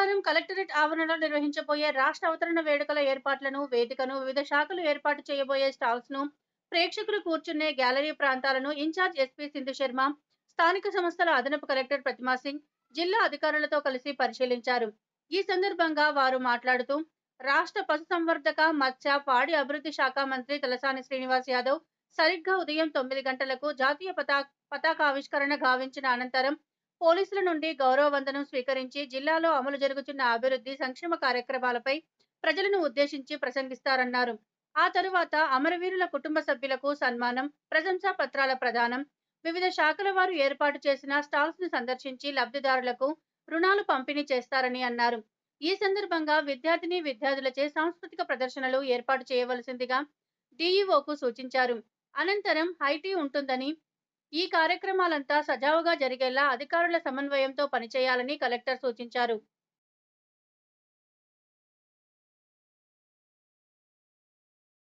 శనివారం కలెక్టరేట్ ఆవరణలో నిర్వహించబోయే రాష్ట్ర అవతరణ వేడుకల ఏర్పాట్లను వేదికను వివిధ శాఖలు ఏర్పాటు చేయబోయే స్టాల్స్ ను ప్రేక్షకులు కూర్చునే గ్యాలరీ ప్రాంతాలను ఇన్ఛార్జ్ ఎస్పీ సింధు శర్మ స్థానిక సంస్థల అదనపు కలెక్టర్ ప్రతిమా సింగ్ జిల్లా అధికారులతో కలిసి పరిశీలించారు ఈ సందర్భంగా వారు మాట్లాడుతూ రాష్ట్ర పశు సంవర్ధక మత్స్య పాడి అభివృద్ధి శాఖ మంత్రి తలసాని శ్రీనివాస్ యాదవ్ సరిగ్గా ఉదయం తొమ్మిది గంటలకు జాతీయ పతాక పతాకావిష్కరణ గావించిన అనంతరం పోలీసుల నుండి వందనం స్వీకరించి జిల్లాలో అమలు జరుగుతున్న అభివృద్ధి సంక్షేమ కార్యక్రమాలపై ప్రజలను ఉద్దేశించి ప్రసంగిస్తారన్నారు ఆ తరువాత అమరవీరుల కుటుంబ సభ్యులకు సన్మానం ప్రశంసా పత్రాల ప్రదానం వివిధ శాఖల వారు ఏర్పాటు చేసిన స్టాల్స్ ను సందర్శించి లబ్ధిదారులకు రుణాలు పంపిణీ చేస్తారని అన్నారు ఈ సందర్భంగా విద్యార్థిని విద్యార్థులచే సాంస్కృతిక ప్రదర్శనలు ఏర్పాటు చేయవలసిందిగా డీఈఓకు సూచించారు అనంతరం ఐటీ ఉంటుందని ఈ కార్యక్రమాలంతా సజావుగా జరిగేలా అధికారుల సమన్వయంతో పనిచేయాలని కలెక్టర్ సూచించారు